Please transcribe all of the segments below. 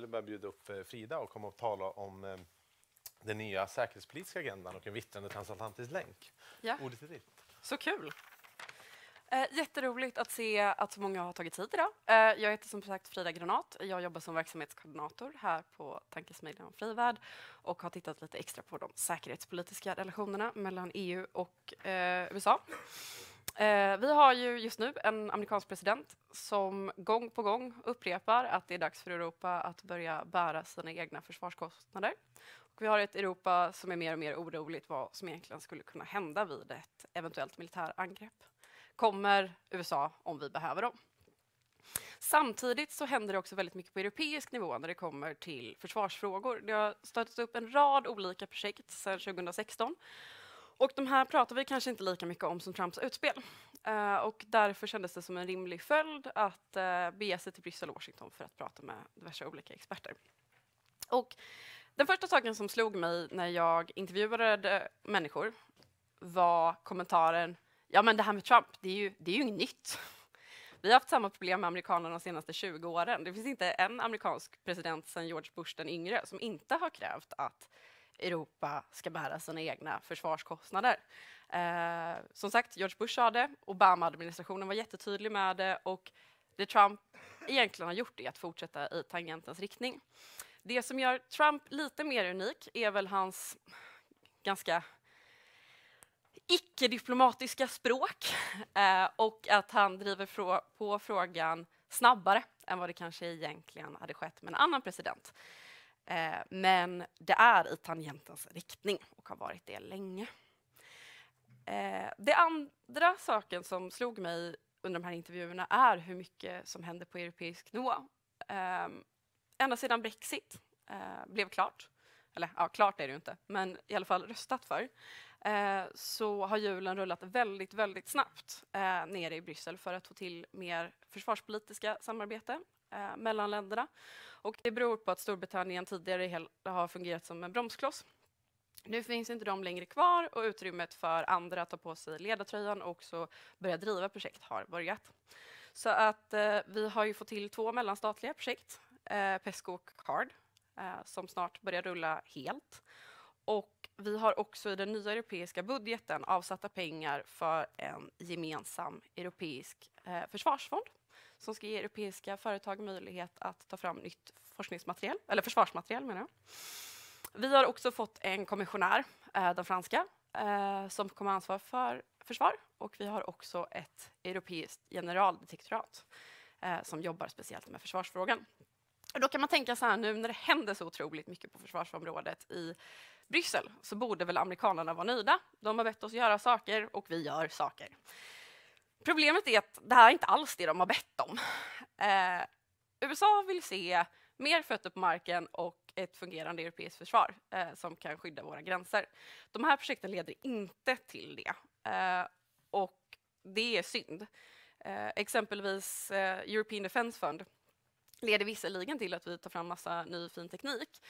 ville jag bjuda upp eh, Frida och komma och tala om eh, den nya säkerhetspolitiska agendan och en vittrande transatlantisk länk. Ja. Ordet är ditt. Så kul! Eh, jätteroligt att se att så många har tagit tid idag. Eh, jag heter som sagt Frida Granat. Jag jobbar som verksamhetskoordinator här på Tankesmedjan Frivärd och har tittat lite extra på de säkerhetspolitiska relationerna mellan EU och eh, USA. Eh, vi har ju just nu en amerikansk president som gång på gång upprepar att det är dags för Europa att börja bära sina egna försvarskostnader. Och vi har ett Europa som är mer och mer oroligt vad som egentligen skulle kunna hända vid ett eventuellt militärangrepp. Kommer USA om vi behöver dem? Samtidigt så händer det också väldigt mycket på europeisk nivå när det kommer till försvarsfrågor. Det har stötts upp en rad olika projekt sedan 2016 och de här pratar vi kanske inte lika mycket om som Trumps utspel. Uh, och därför kändes det som en rimlig följd att uh, eh, bege sig till Bryssel och Washington för att prata med diverse olika experter. Och den första saken som slog mig när jag intervjuade människor var kommentaren ja men det här med Trump, det är ju, det är ju nytt. Vi har haft samma problem med amerikanerna de senaste 20 åren. Det finns inte en amerikansk president sedan George Bush den yngre som inte har krävt att Europa ska bära sina egna försvarskostnader. Eh, som sagt, George Bush sa det, Obama-administrationen var jättetydlig med det och det Trump egentligen har gjort är att fortsätta i tangentens riktning. Det som gör Trump lite mer unik är väl hans ganska icke-diplomatiska språk eh, och att han driver på frågan snabbare än vad det kanske egentligen hade skett med en annan president. Eh, men det är i tangentens riktning och har varit det länge. Eh, det andra saken som slog mig under de här intervjuerna är hur mycket som händer på europeisk nivå. Eh, ända sedan Brexit eh, blev klart, eller ja, klart är det ju inte, men i alla fall röstat för, eh, så har hjulen rullat väldigt, väldigt snabbt eh, nere i Bryssel för att få till mer försvarspolitiska samarbete, eh, mellan länderna. Och det beror på att Storbritannien tidigare har fungerat som en bromskloss. Nu finns inte de längre kvar och utrymmet för andra att ta på sig ledartröjan och också börja driva projekt har börjat. Så att eh, vi har ju fått till två mellanstatliga projekt, eh, Pesco och Card, eh, som snart börjar rulla helt. Och vi har också i den nya europeiska budgeten avsatta pengar för en gemensam europeisk eh, försvarsfond som ska ge europeiska företag möjlighet att ta fram nytt forskningsmaterial, eller försvarsmaterial menar jag. Vi har också fått en kommissionär, eh, den franska, eh, som kommer ansvara för försvar och vi har också ett europeiskt generaldetektorat eh, som jobbar speciellt med försvarsfrågan. Och då kan man tänka så här nu när det händer så otroligt mycket på försvarsområdet i Bryssel så borde väl amerikanerna vara nöjda. De har bett oss göra saker och vi gör saker. Problemet är att det här är inte alls det de har bett om. Eh, USA vill se mer fötter på marken och ett fungerande europeiskt försvar eh, som kan skydda våra gränser. De här projekten leder inte till det eh, och det är synd. Eh, exempelvis eh, European Defence Fund leder visserligen till att vi tar fram massa ny fin teknik,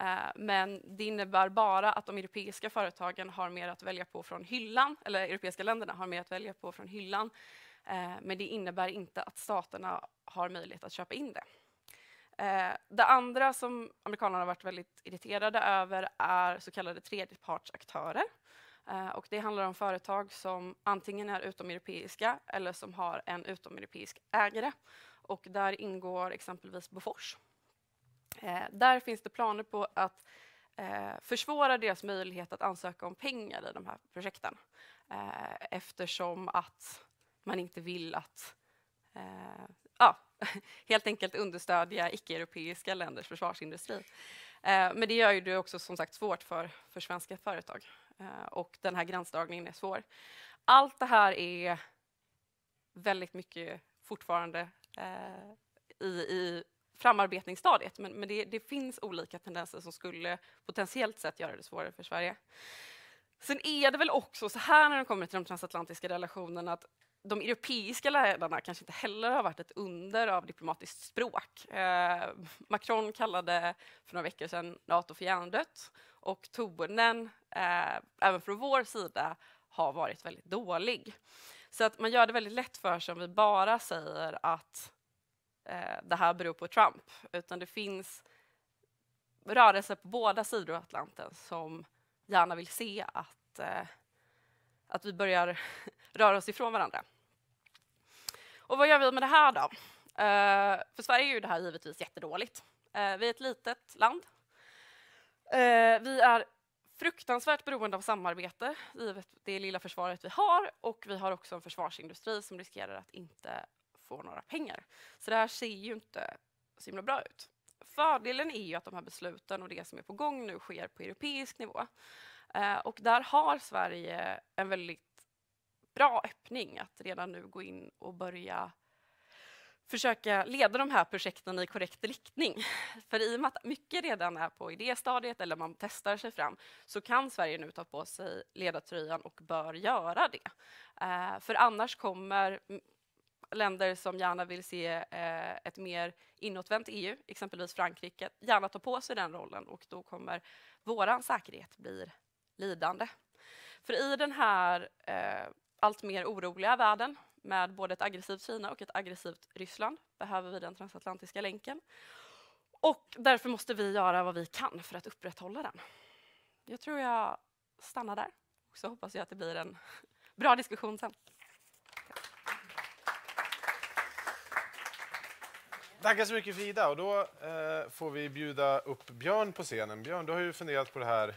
Eh, men det innebär bara att de europeiska företagen har mer att välja på från hyllan, eller europeiska länderna har mer att välja på från hyllan. Eh, men det innebär inte att staterna har möjlighet att köpa in det. Eh, det andra som amerikanerna har varit väldigt irriterade över är så kallade tredjepartsaktörer. Och det handlar om företag som antingen är utomeuropeiska eller som har en utomeuropeisk ägare. Och där ingår exempelvis Bofors Eh, där finns det planer på att eh, försvåra deras möjlighet att ansöka om pengar i de här projekten eh, eftersom att man inte vill att eh, ja, helt enkelt understödja icke-europeiska länders försvarsindustri. Eh, men det gör ju det också som sagt svårt för, för svenska företag eh, och den här gränsdragningen är svår. Allt det här är väldigt mycket fortfarande i, i framarbetningsstadiet. Men, men det, det, finns olika tendenser som skulle potentiellt sett göra det svårare för Sverige. Sen är det väl också så här när det kommer till de transatlantiska relationerna att de europeiska ledarna kanske inte heller har varit ett under av diplomatiskt språk. Eh, Macron kallade för några veckor sedan Nato för hjärndött och tonen, eh, även från vår sida, har varit väldigt dålig. Så att man gör det väldigt lätt för sig om vi bara säger att eh, det här beror på Trump, utan det finns rörelser på båda sidor av Atlanten som gärna vill se att, eh, att vi börjar röra oss ifrån varandra. Och vad gör vi med det här då? Eh, för Sverige är ju det här givetvis jättedåligt. Eh, vi är ett litet land. Eh, vi är fruktansvärt beroende av samarbete, givet det lilla försvaret vi har och vi har också en försvarsindustri som riskerar att inte får några pengar. Så det här ser ju inte så himla bra ut. Fördelen är ju att de här besluten och det som är på gång nu sker på europeisk nivå. Eh, och där har Sverige en väldigt bra öppning att redan nu gå in och börja försöka leda de här projekten i korrekt riktning. För i och med att mycket redan är på idéstadiet eller man testar sig fram så kan Sverige nu ta på sig ledartröjan och bör göra det. Eh, för annars kommer länder som gärna vill se eh, ett mer inåtvänt EU, exempelvis Frankrike, gärna tar på sig den rollen och då kommer vår säkerhet bli lidande. För i den här eh, allt mer oroliga världen med både ett aggressivt Kina och ett aggressivt Ryssland behöver vi den transatlantiska länken. Och därför måste vi göra vad vi kan för att upprätthålla den. Jag tror jag stannar där. Och så hoppas jag att det blir en bra diskussion sen. Tackar så mycket Frida. Och då eh, får vi bjuda upp Björn på scenen. Björn, du har ju funderat på det här.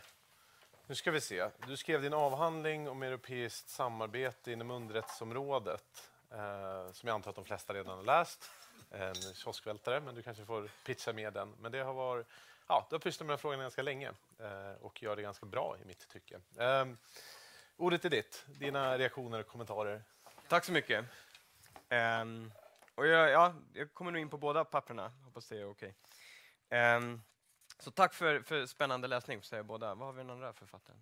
Nu ska vi se. Du skrev din avhandling om europeiskt samarbete inom underrättelseområdet. Eh, som jag antar att de flesta redan har läst. En kioskvältare, men du kanske får pitcha med den. Men det har varit, ja, du har pysslat med den frågan ganska länge eh, och gör det ganska bra i mitt tycke. Eh, ordet är ditt. Dina reaktioner och kommentarer. Tack så mycket. Um... Och jag, ja, jag kommer nog in på båda papperna, hoppas det är okej. Um, så tack för, för spännande läsning, säger båda. Vad har vi den andra författaren?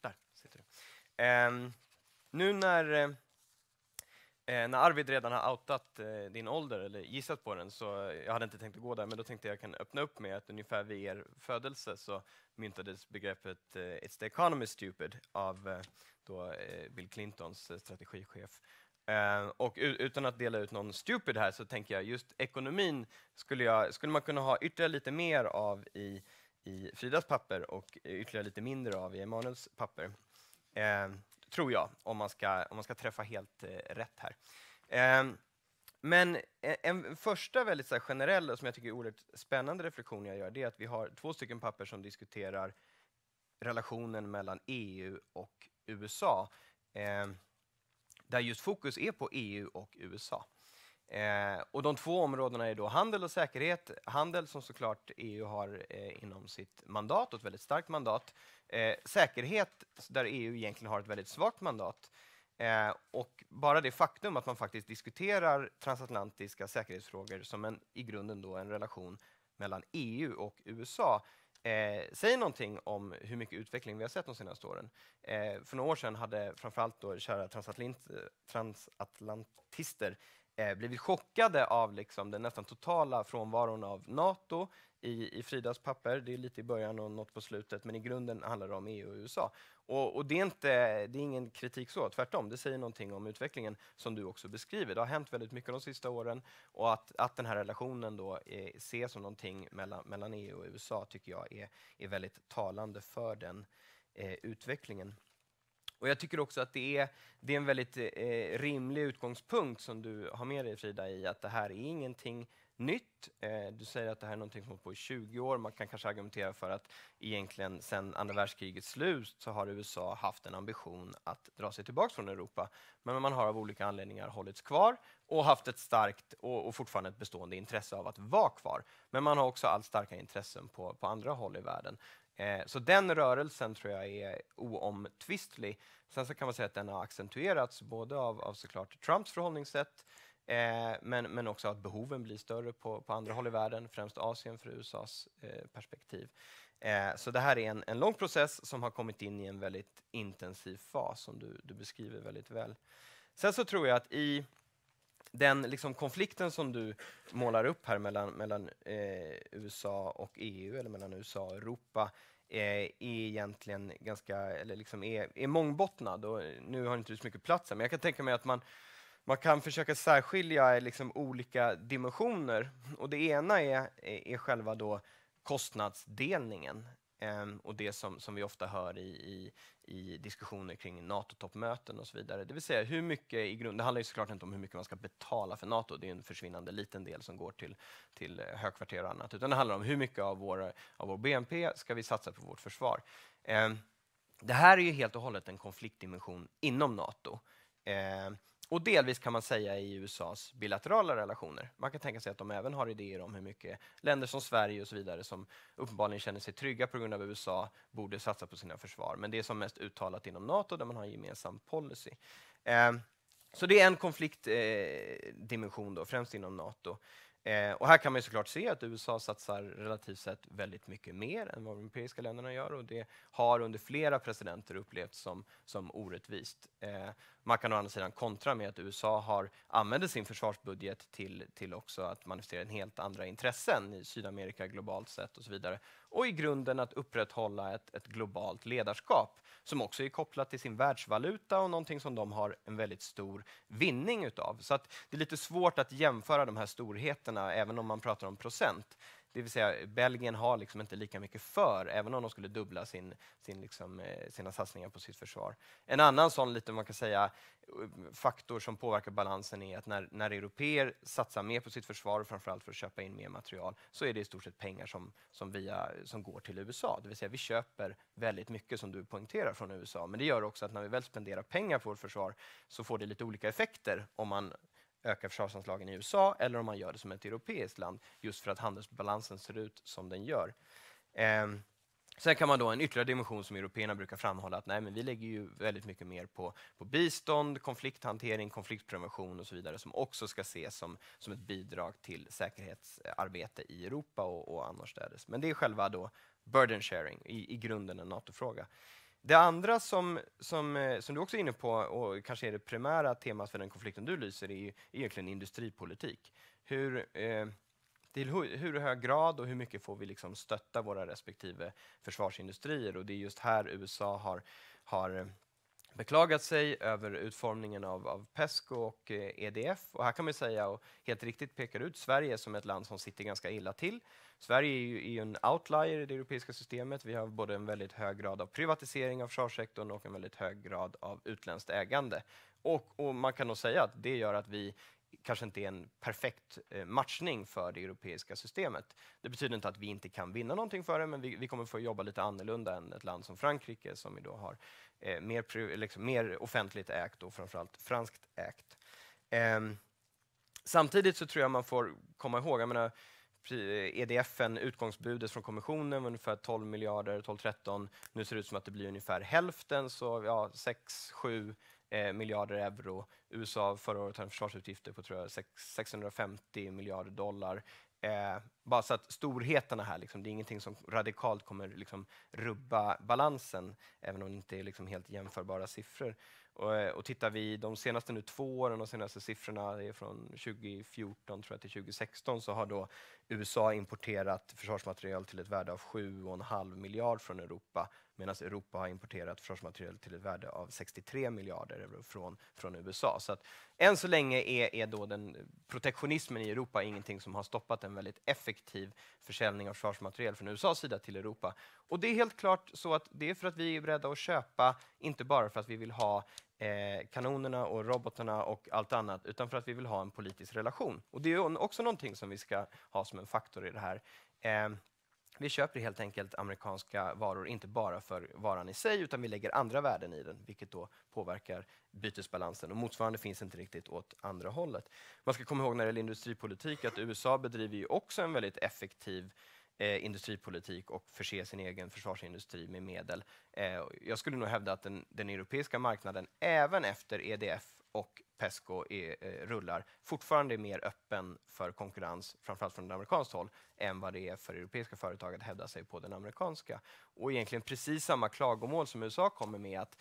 Där sitter du. Um, nu när, eh, eh, när Arvid redan har outat eh, din ålder, eller gissat på den, så eh, jag hade inte tänkt att gå där, men då tänkte jag kan öppna upp med att ungefär vid er födelse så myntades begreppet eh, ”It's the economy stupid” av eh, då, Bill Clintons strategichef. Eh, och utan att dela ut någon stupid här så tänker jag just ekonomin skulle, jag, skulle man kunna ha ytterligare lite mer av i, i Fridas papper och ytterligare lite mindre av i Emanuels papper. Eh, tror jag, om man ska, om man ska träffa helt eh, rätt här. Eh, men en, eh, en, första väldigt så här, generell och som jag tycker är oerhört spännande reflektion jag gör det är att vi har två stycken papper som diskuterar relationen mellan EU och USA. Eh, där just fokus är på EU och USA. Eh, och de två områdena är då handel och säkerhet. Handel som såklart EU har eh, inom sitt mandat, och ett väldigt starkt mandat. Eh, säkerhet där EU egentligen har ett väldigt svagt mandat. Eh, och bara det faktum att man faktiskt diskuterar transatlantiska säkerhetsfrågor som en, i grunden då en relation mellan EU och USA eh, säger någonting om hur mycket utveckling vi har sett de senaste åren. Eh, för några år sedan hade framförallt då kära transatlant transatlantister eh, blivit chockade av liksom den nästan totala frånvaron av Nato i, i Fridas papper. Det är lite i början och något på slutet, men i grunden handlar det om EU och USA. Och, och, det, är inte, det är ingen kritik så, tvärtom. Det säger någonting om utvecklingen som du också beskriver. Det har hänt väldigt mycket de sista åren och att, att den här relationen då är, eh, ses som någonting mellan, mellan EU och USA tycker jag är, är väldigt talande för den eh, utvecklingen. Och jag tycker också att det är, det är en väldigt eh, rimlig utgångspunkt som du har med dig Frida i att det här är ingenting nytt. Eh, du säger att det här är någonting som har på i 20 år. Man kan kanske argumentera för att egentligen sedan andra världskrigets slut så har USA haft en ambition att dra sig tillbaka från Europa. Men man har av olika anledningar hållits kvar och haft ett starkt och, och fortfarande ett bestående intresse av att vara kvar. Men man har också allt starkare intressen på, på andra håll i världen. Eh, så den rörelsen tror jag är oomtvistlig. Sen så kan man säga att den har accentuerats både av, av såklart Trumps förhållningssätt eh, men, men också att behoven blir större på, på andra håll i världen, främst Asien för USAs eh, perspektiv. Eh, så det här är en, en lång process som har kommit in i en väldigt intensiv fas som du, du beskriver väldigt väl. Sen så tror jag att i den liksom konflikten som du målar upp här mellan, mellan eh, USA och EU, eller mellan USA och Europa, eh, är egentligen ganska, eller liksom är, är mångbottnad. Och nu har inte du så mycket plats här, men jag kan tänka mig att man, man kan försöka särskilja liksom olika dimensioner. Och det ena är, är själva då kostnadsdelningen. Ehm, och det som, som vi ofta hör i, i, i diskussioner kring NATO-toppmöten och så vidare. Det vill säga hur mycket i grund... Det handlar ju såklart inte om hur mycket man ska betala för NATO, det är en försvinnande liten del som går till, till eh, högkvarter och annat, utan det handlar om hur mycket av vår, av vår BNP ska vi satsa på vårt försvar. Ehm, det här är ju helt och hållet en konfliktdimension inom NATO. Ehm, och delvis kan man säga i USAs bilaterala relationer. Man kan tänka sig att de även har idéer om hur mycket länder som Sverige och så vidare som uppenbarligen känner sig trygga på grund av USA borde satsa på sina försvar. Men det är som mest uttalat inom Nato där man har en gemensam policy. Eh, så det är en konfliktdimension, eh, då, främst inom Nato. Eh, och här kan man såklart se att USA satsar relativt sett väldigt mycket mer än vad de europeiska länderna gör och det har under flera presidenter upplevts som, som orättvist. Eh, man kan å andra sidan kontra med att USA har använder sin försvarsbudget till, till också att manifestera en helt andra intressen i Sydamerika globalt sett och så vidare och i grunden att upprätthålla ett, ett globalt ledarskap som också är kopplat till sin världsvaluta och någonting som de har en väldigt stor vinning utav. Så att det är lite svårt att jämföra de här storheterna även om man pratar om procent. Det vill säga, Belgien har liksom inte lika mycket för, även om de skulle dubbla sin, sin liksom, eh, sina satsningar på sitt försvar. En annan sån lite, man kan säga, faktor som påverkar balansen är att när, när europeer satsar mer på sitt försvar, och framförallt för att köpa in mer material, så är det i stort sett pengar som, som, via, som går till USA. Det vill säga, vi köper väldigt mycket, som du poängterar, från USA. Men det gör också att när vi väl spenderar pengar på vårt försvar så får det lite olika effekter om man ökar försvarsanslagen i USA eller om man gör det som ett europeiskt land just för att handelsbalansen ser ut som den gör. Eh, sen kan man då en ytterligare dimension som européerna brukar framhålla att nej, men vi lägger ju väldigt mycket mer på, på bistånd, konflikthantering, konfliktprevention och så vidare som också ska ses som, som ett bidrag till säkerhetsarbete i Europa och, och annorstädes. Men det är själva då burden sharing, i, i grunden en NATO-fråga. Det andra som, som, eh, som du också är inne på, och kanske är det primära temat för den konflikten du lyser, är ju egentligen industripolitik. Hur, eh, till hur, hur hög grad och hur mycket får vi liksom stötta våra respektive försvarsindustrier? Och det är just här USA har, har beklagat sig över utformningen av, av PESCO och EDF. Eh, e och här kan man säga, och helt riktigt pekar ut Sverige som ett land som sitter ganska illa till. Sverige är ju, är en outlier i det europeiska systemet. Vi har både en väldigt hög grad av privatisering av försvarssektorn och en väldigt hög grad av utländskt ägande. Och, och man kan nog säga att det gör att vi kanske inte är en perfekt eh, matchning för det europeiska systemet. Det betyder inte att vi inte kan vinna någonting för det, men vi, vi kommer få jobba lite annorlunda än ett land som Frankrike som ju då har eh, mer, liksom, mer offentligt ägt och framförallt franskt ägt. Eh, samtidigt så tror jag man får komma ihåg, jag menar, EDFen, utgångsbudet från kommissionen var ungefär 12 miljarder, 12-13. Nu ser det ut som att det blir ungefär hälften, så ja, 6-7 eh, miljarder euro. USA förra året hade försvarsutgifter på tror jag, 6, 650 miljarder dollar. Eh, bara så att storheterna här, liksom, det är ingenting som radikalt kommer liksom, rubba balansen, även om det inte är liksom, helt jämförbara siffror. Och, eh, och tittar vi de senaste nu två åren, de senaste siffrorna är från 2014 tror jag, till 2016, så har då USA importerat försvarsmateriel till ett värde av 7,5 miljard från Europa, medan Europa har importerat försvarsmateriel till ett värde av 63 miljarder från, från USA. Så att, än så länge är, är då den protektionismen i Europa ingenting som har stoppat en väldigt effektiv försäljning av försvarsmateriel från USAs sida till Europa. Och det är helt klart så att det är för att vi är beredda att köpa, inte bara för att vi vill ha Eh, kanonerna och robotarna och allt annat, utan för att vi vill ha en politisk relation. Och Det är också någonting som vi ska ha som en faktor i det här. Eh, vi köper helt enkelt amerikanska varor, inte bara för varan i sig, utan vi lägger andra värden i den, vilket då påverkar bytesbalansen. Och motsvarande finns inte riktigt åt andra hållet. Man ska komma ihåg när det gäller industripolitik att USA bedriver ju också en väldigt effektiv eh, industripolitik och förse sin egen försvarsindustri med medel. Eh, jag skulle nog hävda att den, den, europeiska marknaden, även efter EDF och Pesco är, eh, rullar, fortfarande är mer öppen för konkurrens, framförallt från amerikanskt håll, än vad det är för europeiska företag att hävda sig på den amerikanska. Och egentligen precis samma klagomål som USA kommer med, att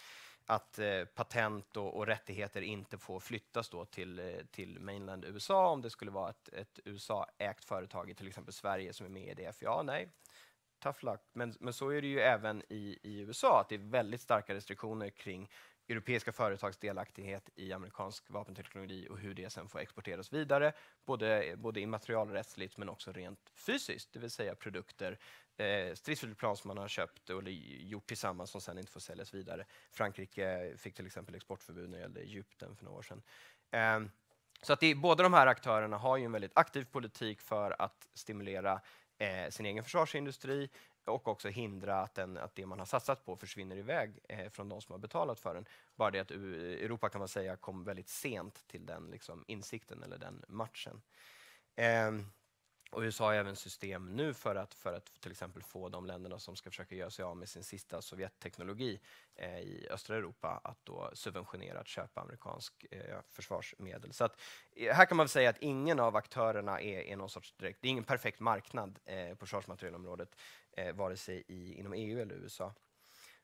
att eh, patent och, och, rättigheter inte får flyttas då till, eh, till mainland USA om det skulle vara ett, ett USA-ägt företag i till exempel Sverige som är med i DFA. Nej, tough luck. Men, men så är det ju även i, i USA, att det är väldigt starka restriktioner kring europeiska företags delaktighet i amerikansk vapenteknologi och hur det sen får exporteras vidare, både, både immaterialrättsligt men också rent fysiskt, det vill säga produkter, eh, stridsflygplan som man har köpt eller gjort tillsammans som sen inte får säljas vidare. Frankrike fick till exempel exportförbud när det gällde Egypten för några år sedan. Eh, så att det, båda de här aktörerna har ju en väldigt aktiv politik för att stimulera eh, sin egen försvarsindustri och också hindra att, den, att det man har satsat på försvinner iväg eh, från de som har betalat för den. Bara det att Europa kan man säga kom väldigt sent till den liksom, insikten eller den matchen. Eh, och USA har även system nu för att, för att till exempel få de länderna som ska försöka göra sig av med sin sista Sovjetteknologi eh, i östra Europa att då subventionera att köpa amerikansk eh, försvarsmedel. Så att, eh, här kan man säga att ingen av aktörerna är, är någon sorts direkt... Det är ingen perfekt marknad eh, på försvarsmaterielområdet, eh, vare sig i, inom EU eller USA.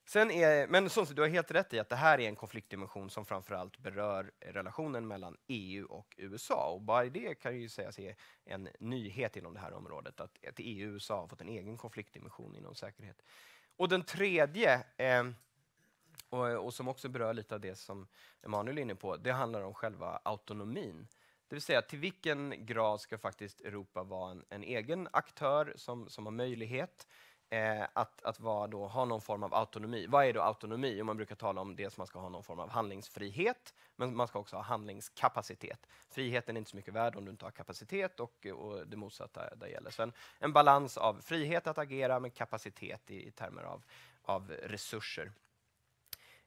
Sen är, men som, du har helt rätt i att det här är en konfliktdimension som framförallt berör relationen mellan EU och USA. Och bara det kan ju sägas är en nyhet inom det här området, att, att EU och USA har fått en egen konfliktdimension inom säkerhet. Och den tredje, eh, och, och, som också berör lite av det som Emanuel är inne på, det handlar om själva autonomin. Det vill säga, till vilken grad ska faktiskt Europa vara en, en egen aktör som, som har möjlighet Eh, att, att vara då, ha någon form av autonomi. Vad är då autonomi? man brukar tala om dels man ska ha någon form av handlingsfrihet, men man ska också ha handlingskapacitet. Friheten är inte så mycket värd om du inte har kapacitet och, och det motsatta där gäller. Så en, en balans av frihet att agera med kapacitet i, i termer av, av resurser.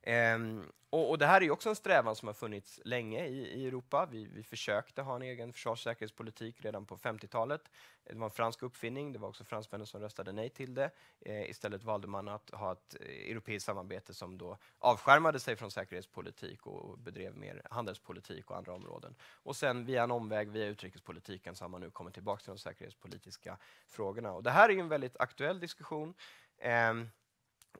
Ehm, och, och, Det här är också en strävan som har funnits länge i, i Europa. Vi, vi, försökte ha en egen försvars och säkerhetspolitik redan på 50-talet. Det var en fransk uppfinning, det var också fransmännen som röstade nej till det. Ehm, istället valde man att ha ett eh, europeiskt samarbete som då avskärmade sig från säkerhetspolitik och bedrev mer handelspolitik och andra områden. Och sen via en omväg via utrikespolitiken så har man nu kommit tillbaka till de säkerhetspolitiska frågorna. Och det här är en väldigt aktuell diskussion. Ehm,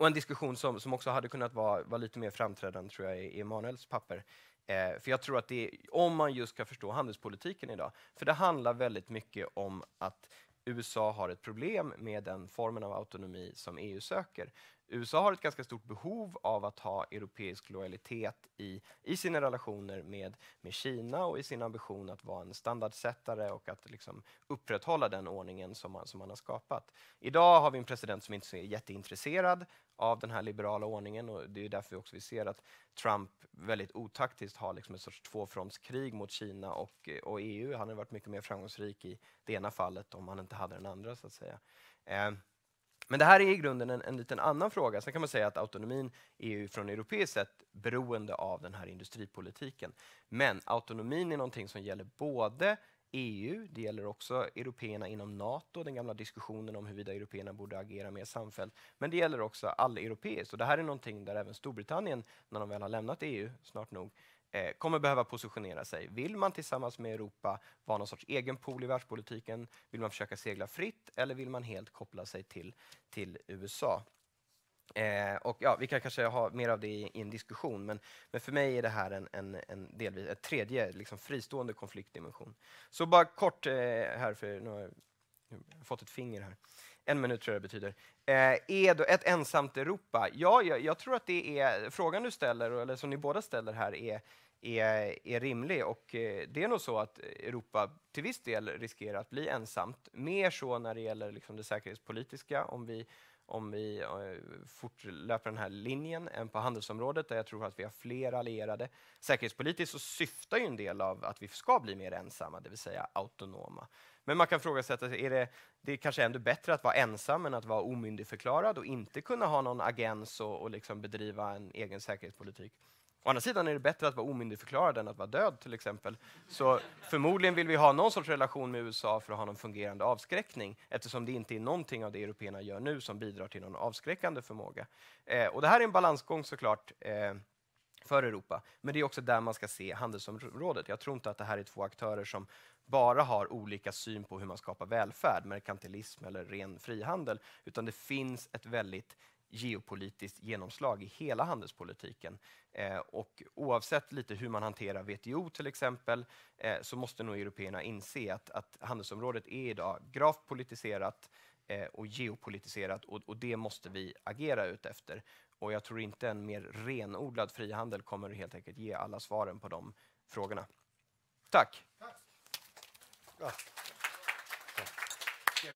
och en diskussion som, som också hade kunnat vara, vara lite mer framträdande tror jag i Emanuels papper. Eh, för jag tror att det, är, om man just ska förstå handelspolitiken idag, för det handlar väldigt mycket om att USA har ett problem med den formen av autonomi som EU söker. USA har ett ganska stort behov av att ha europeisk lojalitet i, i sina relationer med, med Kina och i sin ambition att vara en standardsättare och att liksom upprätthålla den ordningen som man, som man har skapat. Idag har vi en president som inte är jätteintresserad av den här liberala ordningen och det är därför vi också vi ser att Trump väldigt otaktiskt har liksom ett sorts tvåfrontskrig mot Kina och, och EU. Han hade varit mycket mer framgångsrik i det ena fallet om han inte hade den andra. så att säga. Eh, men det här är i grunden en, en liten annan fråga. Sen kan man säga att autonomin är ju från europeiskt sett beroende av den här industripolitiken. Men autonomin är någonting som gäller både EU, det gäller också européerna inom Nato, den gamla diskussionen om huruvida européerna borde agera mer samfällt. Men det gäller också all europeiskt och det här är någonting där även Storbritannien, när de väl har lämnat EU, snart nog, Eh, kommer behöva positionera sig. Vill man tillsammans med Europa vara någon sorts egen pool i världspolitiken? Vill man försöka segla fritt eller vill man helt koppla sig till, till USA? Eh, och ja, vi kan kanske ha mer av det i, i en diskussion, men, men för mig är det här en, en, en delvis, ett tredje liksom fristående konfliktdimension. Så bara kort eh, här, för nu har jag fått ett finger här en minut tror jag det betyder. Eh, är då ett ensamt Europa? Ja, jag, jag tror att det är frågan du ställer, eller som ni båda ställer här, är är, är, rimlig. Och eh, det är nog så att Europa till viss del riskerar att bli ensamt. Mer så när det gäller liksom det säkerhetspolitiska, om vi, om vi eh, fortlöper den här linjen, än på handelsområdet där jag tror att vi har fler allierade. Säkerhetspolitiskt så syftar ju en del av att vi ska bli mer ensamma, det vill säga autonoma. Men man kan fråga sig, att alltså, är det, det är kanske ändå bättre att vara ensam än att vara omyndigförklarad och inte kunna ha någon agens och, och liksom bedriva en egen säkerhetspolitik. Å andra sidan är det bättre att vara omyndigförklarad än att vara död till exempel. Så förmodligen vill vi ha någon sorts relation med USA för att ha någon fungerande avskräckning eftersom det inte är någonting av det européerna gör nu som bidrar till någon avskräckande förmåga. Eh, och det här är en balansgång såklart. Eh, för Europa. Men det är också där man ska se handelsområdet. Jag tror inte att det här är två aktörer som bara har olika syn på hur man skapar välfärd, merkantilism eller ren frihandel, utan det finns ett väldigt geopolitiskt genomslag i hela handelspolitiken. Eh, och oavsett lite hur man hanterar WTO till exempel, eh, så måste nog européerna inse att, att handelsområdet är idag gravt politiserat eh, och geopolitiserat och, och det måste vi agera utefter. Och jag tror inte en mer renodlad frihandel kommer helt enkelt ge alla svaren på de frågorna. Tack! Tack.